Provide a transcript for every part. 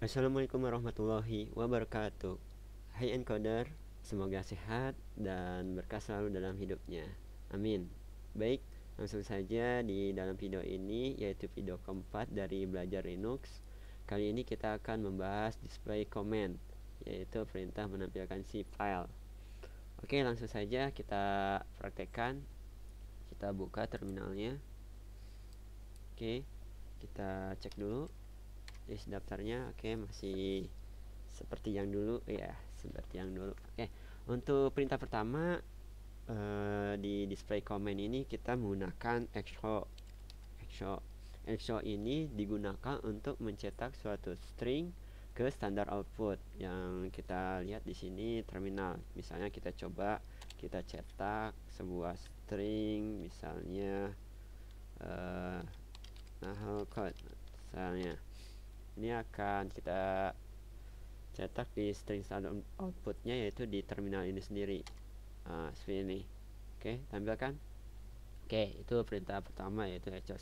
Assalamualaikum warahmatullahi wabarakatuh Hai Encoder Semoga sehat dan berkah selalu dalam hidupnya Amin Baik, langsung saja di dalam video ini Yaitu video keempat dari Belajar Linux Kali ini kita akan membahas display command Yaitu perintah menampilkan si file Oke langsung saja kita praktekkan Kita buka terminalnya Oke, kita cek dulu list daftarnya oke okay, masih seperti yang dulu ya seperti yang dulu oke okay. untuk perintah pertama uh, di display comment ini kita menggunakan exo exo exo ini digunakan untuk mencetak suatu string ke standar output yang kita lihat di sini terminal misalnya kita coba kita cetak sebuah string misalnya uh, nah code misalnya ini akan kita cetak di string standard outputnya yaitu di terminal ini sendiri nah, seperti ini oke tampilkan oke itu perintah pertama yaitu echo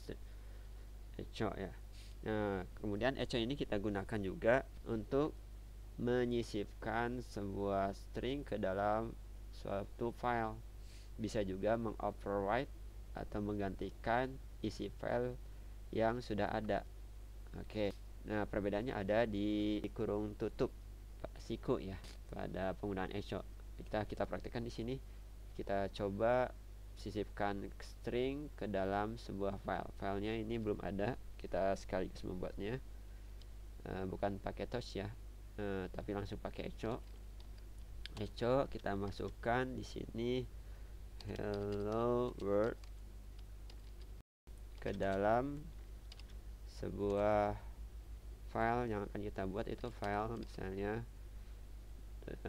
echo ya nah kemudian echo ini kita gunakan juga untuk menyisipkan sebuah string ke dalam suatu file bisa juga mengoverwrite atau menggantikan isi file yang sudah ada oke okay. Nah, perbedaannya ada di kurung tutup siku ya pada penggunaan echo Kita kita praktekkan di sini. Kita coba sisipkan string ke dalam sebuah file. Filenya ini belum ada. Kita sekaligus membuatnya. E, bukan pakai touch ya, e, tapi langsung pakai echo echo kita masukkan di sini hello world ke dalam sebuah file yang akan kita buat itu file misalnya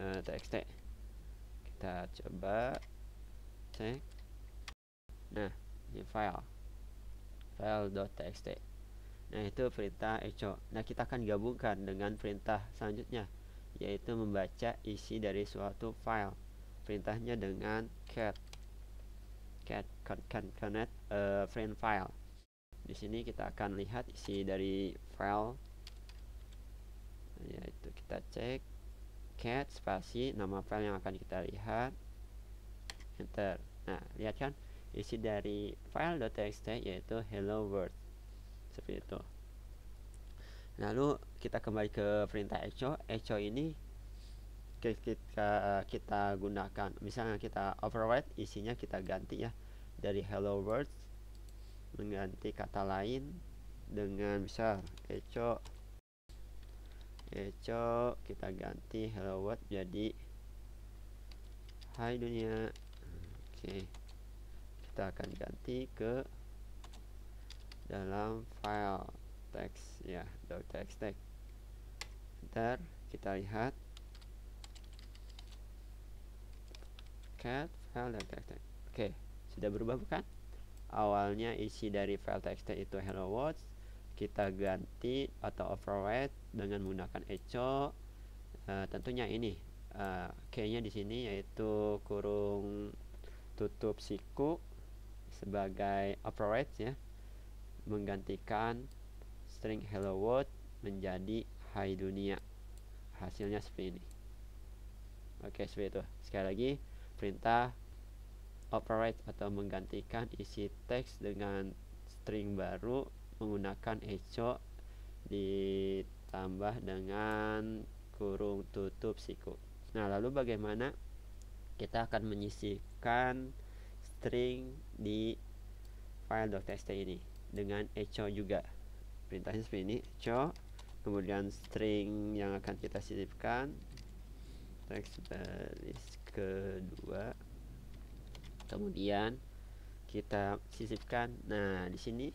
eh, txt kita coba cek nah ini file file.txt nah itu perintah echo nah kita akan gabungkan dengan perintah selanjutnya yaitu membaca isi dari suatu file perintahnya dengan cat cat cat cat cat cat cat cat uh, friend file di sini kita akan lihat isi dari file yaitu kita cek cat spasi nama file yang akan kita lihat enter nah lihat kan isi dari file.txt yaitu hello world seperti itu lalu kita kembali ke perintah echo echo ini kita kita gunakan misalnya kita override isinya kita ganti ya dari hello world mengganti kata lain dengan misal echo Keco eh, kita ganti hello world jadi hai dunia. Oke. Kita akan ganti ke dalam file teks ya, .txt. Ntar kita lihat cat file .txt. Oke, sudah berubah bukan? Awalnya isi dari file txt itu hello world kita ganti atau override dengan menggunakan echo uh, eh, tentunya ini uh, kayaknya di sini yaitu kurung tutup siku sebagai override ya menggantikan string hello world menjadi hai dunia hasilnya seperti ini oke seperti itu sekali lagi perintah override atau menggantikan isi teks dengan string baru menggunakan echo ditambah dengan kurung tutup siku nah lalu bagaimana kita akan menyisihkan string di file .txt ini dengan echo juga perintahnya seperti ini echo kemudian string yang akan kita sisihkan teks baris kedua kemudian kita sisipkan nah di sini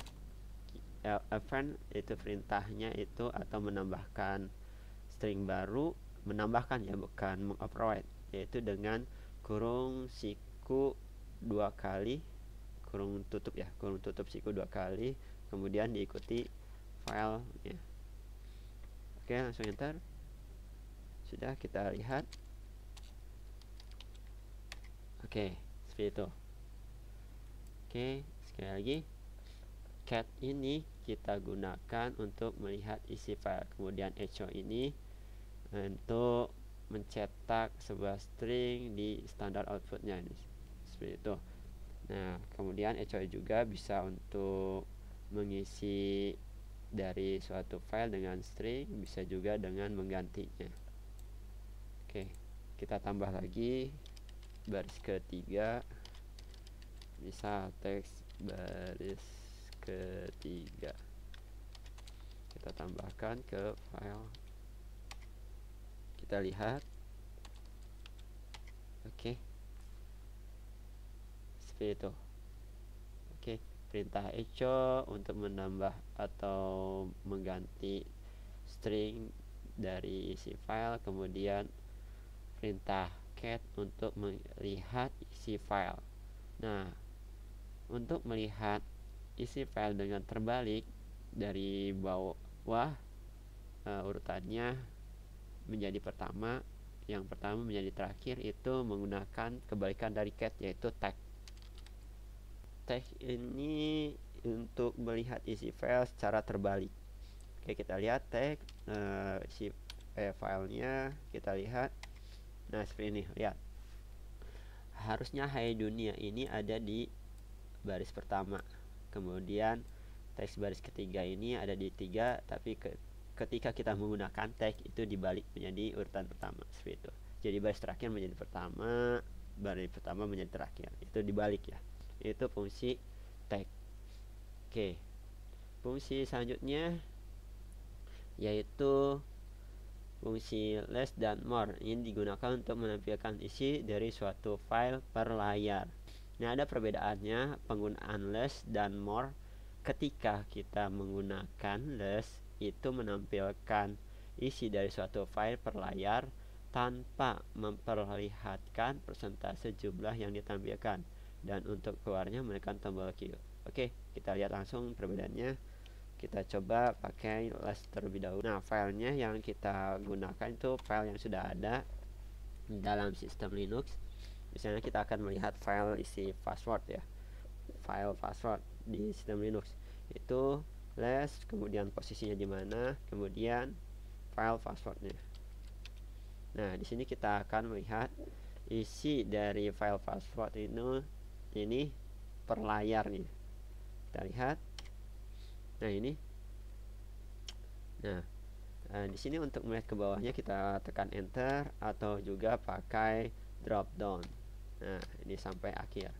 event itu perintahnya itu atau menambahkan string baru menambahkan ya bukan mengoperate yaitu dengan kurung siku dua kali kurung tutup ya kurung tutup siku dua kali kemudian diikuti file ya oke langsung enter sudah kita lihat oke seperti itu oke sekali lagi cat ini kita gunakan untuk melihat isi file kemudian echo ini untuk mencetak sebuah string di standar outputnya ini seperti itu nah kemudian echo juga bisa untuk mengisi dari suatu file dengan string bisa juga dengan menggantinya oke kita tambah lagi baris ketiga misal teks baris ketiga kita tambahkan ke file kita lihat oke okay. seperti itu oke okay. perintah echo untuk menambah atau mengganti string dari isi file kemudian perintah cat untuk melihat isi file nah untuk melihat isi file dengan terbalik dari bawah uh, urutannya menjadi pertama yang pertama menjadi terakhir itu menggunakan kebalikan dari cat yaitu tag tag ini untuk melihat isi file secara terbalik oke kita lihat tag uh, si eh, filenya kita lihat nah seperti ini lihat harusnya Hai Dunia ini ada di baris pertama kemudian teks baris ketiga ini ada di tiga tapi ke, ketika kita menggunakan teks itu dibalik menjadi urutan pertama seperti itu jadi baris terakhir menjadi pertama baris pertama menjadi terakhir itu dibalik ya itu fungsi tag oke fungsi selanjutnya yaitu fungsi less dan more ini digunakan untuk menampilkan isi dari suatu file per layar Nah, ada perbedaannya penggunaan less dan more. Ketika kita menggunakan less itu menampilkan isi dari suatu file per layar tanpa memperlihatkan persentase jumlah yang ditampilkan dan untuk keluarnya menekan tombol Q. Oke, kita lihat langsung perbedaannya. Kita coba pakai less terlebih dahulu. Nah, filenya yang kita gunakan itu file yang sudah ada dalam sistem Linux misalnya kita akan melihat file isi password ya file password di sistem Linux itu less kemudian posisinya di mana kemudian file passwordnya nah di sini kita akan melihat isi dari file password ini ini per layar nih kita lihat nah ini nah Nah, di sini untuk melihat ke bawahnya kita tekan enter atau juga pakai drop down nah ini sampai akhir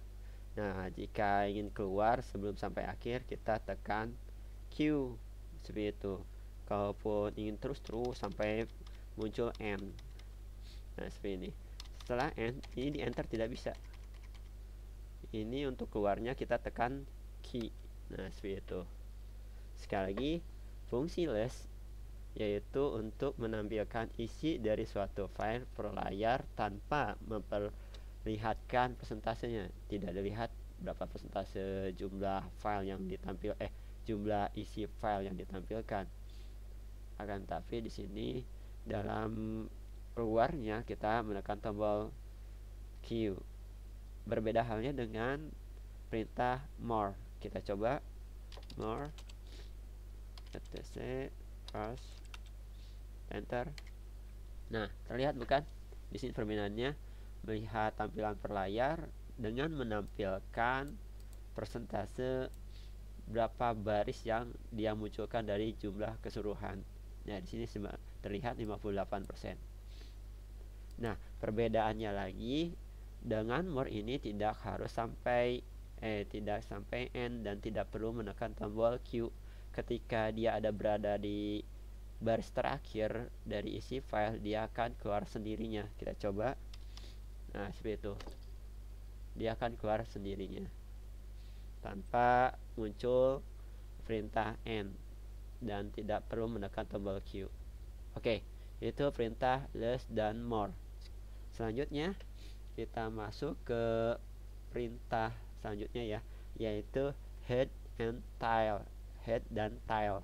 nah jika ingin keluar sebelum sampai akhir kita tekan Q seperti itu kalaupun ingin terus terus sampai muncul N nah seperti ini setelah N ini di enter tidak bisa ini untuk keluarnya kita tekan q nah seperti itu sekali lagi fungsi less yaitu untuk menampilkan isi dari suatu file per layar tanpa memper lihatkan persentasenya tidak dilihat berapa persentase jumlah file yang ditampil eh jumlah isi file yang ditampilkan akan tapi di sini dalam luarnya kita menekan tombol Q berbeda halnya dengan perintah more kita coba more etc plus enter nah terlihat bukan di sini permainannya melihat tampilan per layar dengan menampilkan persentase berapa baris yang dia munculkan dari jumlah keseluruhan. Nah, di sini terlihat 58%. Nah, perbedaannya lagi dengan more ini tidak harus sampai eh tidak sampai n dan tidak perlu menekan tombol Q ketika dia ada berada di baris terakhir dari isi file dia akan keluar sendirinya. Kita coba nah seperti itu dia akan keluar sendirinya tanpa muncul perintah n dan tidak perlu menekan tombol Q oke okay, itu perintah less dan more selanjutnya kita masuk ke perintah selanjutnya ya yaitu head and tail head dan tail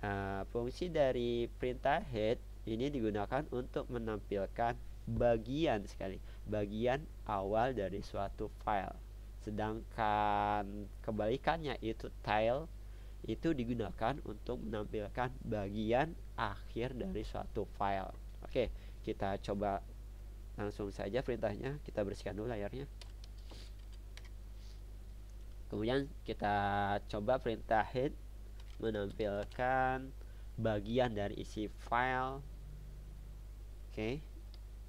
uh, ah, fungsi dari perintah head ini digunakan untuk menampilkan bagian sekali bagian awal dari suatu file sedangkan kebalikannya itu tile itu digunakan untuk menampilkan bagian akhir dari suatu file oke kita coba langsung saja perintahnya kita bersihkan dulu layarnya kemudian kita coba perintah hit menampilkan bagian dari isi file oke okay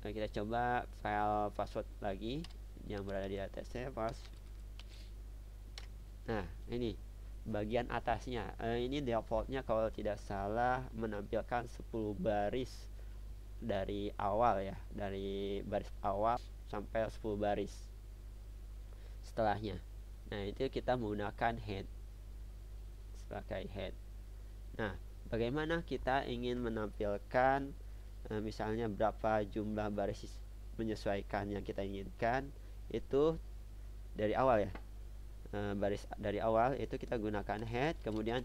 nah, kita coba file password lagi yang berada di atasnya pas nah ini bagian atasnya eh, ini defaultnya kalau tidak salah menampilkan 10 baris dari awal ya dari baris awal sampai 10 baris setelahnya nah itu kita menggunakan head sebagai head nah bagaimana kita ingin menampilkan Eh, misalnya berapa jumlah baris menyesuaikan yang kita inginkan itu dari awal ya eh, baris dari awal itu kita gunakan head kemudian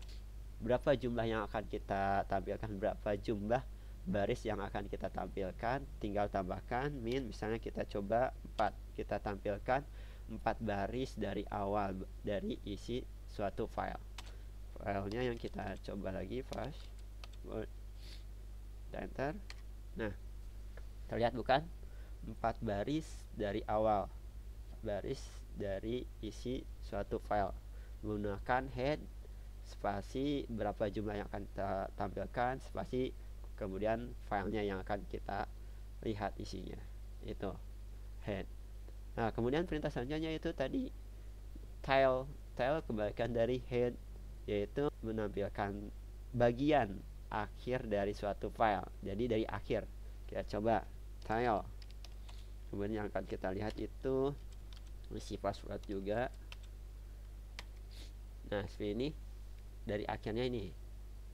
berapa jumlah yang akan kita tampilkan berapa jumlah baris yang akan kita tampilkan tinggal tambahkan min misalnya kita coba 4 kita tampilkan 4 baris dari awal dari isi suatu file filenya yang kita coba lagi flash dan enter Nah, terlihat bukan? Empat baris dari awal, baris dari isi suatu file menggunakan head spasi berapa jumlah yang akan kita tampilkan spasi kemudian filenya yang akan kita lihat isinya itu head nah kemudian perintah selanjutnya itu tadi tail tail kebalikan dari head yaitu menampilkan bagian akhir dari suatu file jadi dari akhir kita coba file kemudian yang akan kita lihat itu isi password juga nah seperti ini dari akhirnya ini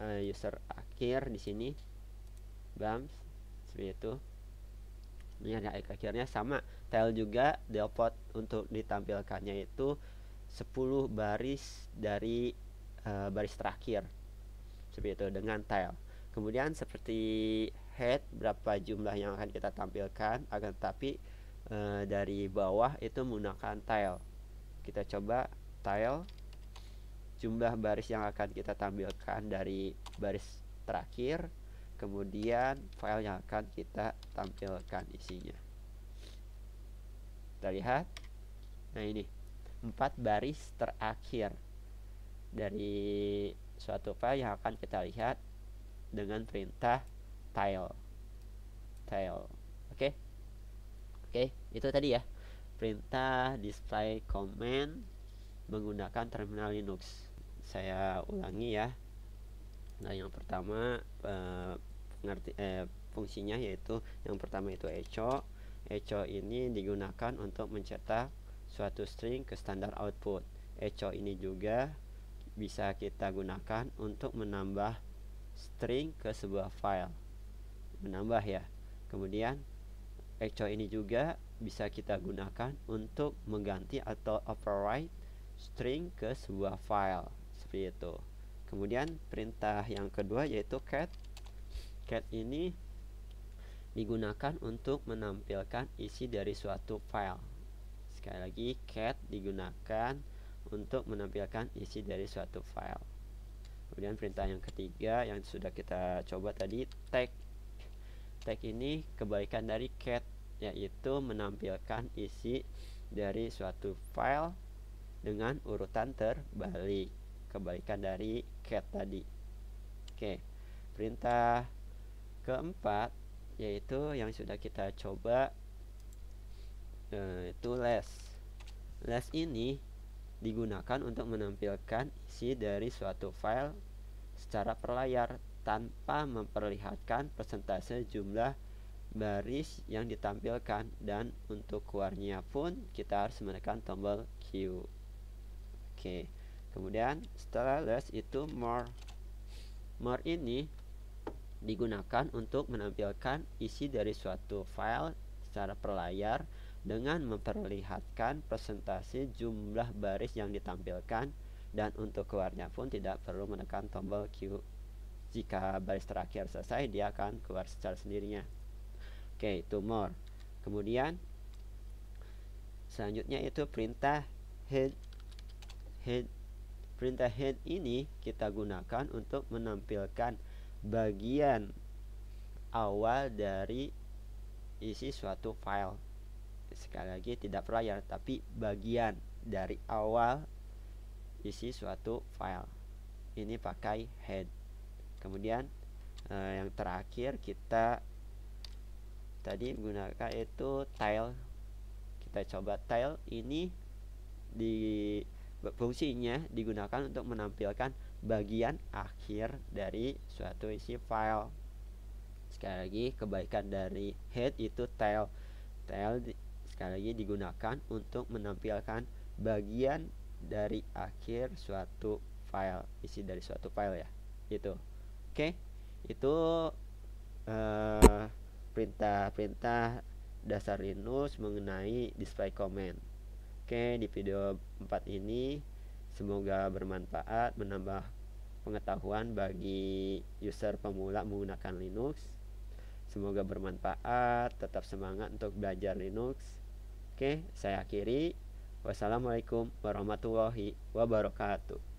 eh, user akhir di sini bams seperti itu ini ada akhirnya sama tile juga delpot untuk ditampilkannya itu 10 baris dari uh, baris terakhir seperti itu dengan tile kemudian seperti head berapa jumlah yang akan kita tampilkan akan tetapi e, dari bawah itu menggunakan tile kita coba tile jumlah baris yang akan kita tampilkan dari baris terakhir kemudian file yang akan kita tampilkan isinya kita lihat nah ini empat baris terakhir dari suatu file yang akan kita lihat dengan perintah tile tile oke okay? oke okay, itu tadi ya perintah display command menggunakan terminal Linux saya ulangi ya nah yang pertama pengerti, eh, eh, fungsinya yaitu yang pertama itu echo echo ini digunakan untuk mencetak suatu string ke standar output echo ini juga bisa kita gunakan untuk menambah string ke sebuah file menambah ya kemudian echo ini juga bisa kita gunakan untuk mengganti atau override string ke sebuah file seperti itu kemudian perintah yang kedua yaitu cat cat ini digunakan untuk menampilkan isi dari suatu file sekali lagi cat digunakan untuk menampilkan isi dari suatu file kemudian perintah yang ketiga yang sudah kita coba tadi tag tag ini kebaikan dari cat yaitu menampilkan isi dari suatu file dengan urutan terbalik kebalikan dari cat tadi oke perintah keempat yaitu yang sudah kita coba eh, itu less. Less ini digunakan untuk menampilkan isi dari suatu file secara perlayar tanpa memperlihatkan persentase jumlah baris yang ditampilkan dan untuk keluarnya pun kita harus menekan tombol Q. Oke. Kemudian setelah less itu more. More ini digunakan untuk menampilkan isi dari suatu file secara perlayar dengan memperlihatkan presentasi jumlah baris yang ditampilkan dan untuk keluarnya pun tidak perlu menekan tombol Q jika baris terakhir selesai dia akan keluar secara sendirinya oke okay, more kemudian selanjutnya itu perintah head head perintah head ini kita gunakan untuk menampilkan bagian awal dari isi suatu file sekali lagi tidak player tapi bagian dari awal isi suatu file ini pakai head kemudian eh, yang terakhir kita tadi gunakan itu tile kita coba tile ini di fungsinya digunakan untuk menampilkan bagian akhir dari suatu isi file sekali lagi kebaikan dari head itu tail tail sekali lagi digunakan untuk menampilkan bagian dari akhir suatu file isi dari suatu file ya gitu. itu oke eh, okay? itu perintah-perintah dasar Linux mengenai display command oke okay, di video 4 ini semoga bermanfaat menambah pengetahuan bagi user pemula menggunakan Linux semoga bermanfaat tetap semangat untuk belajar Linux Oke, saya akhiri. Wassalamualaikum warahmatullahi wabarakatuh.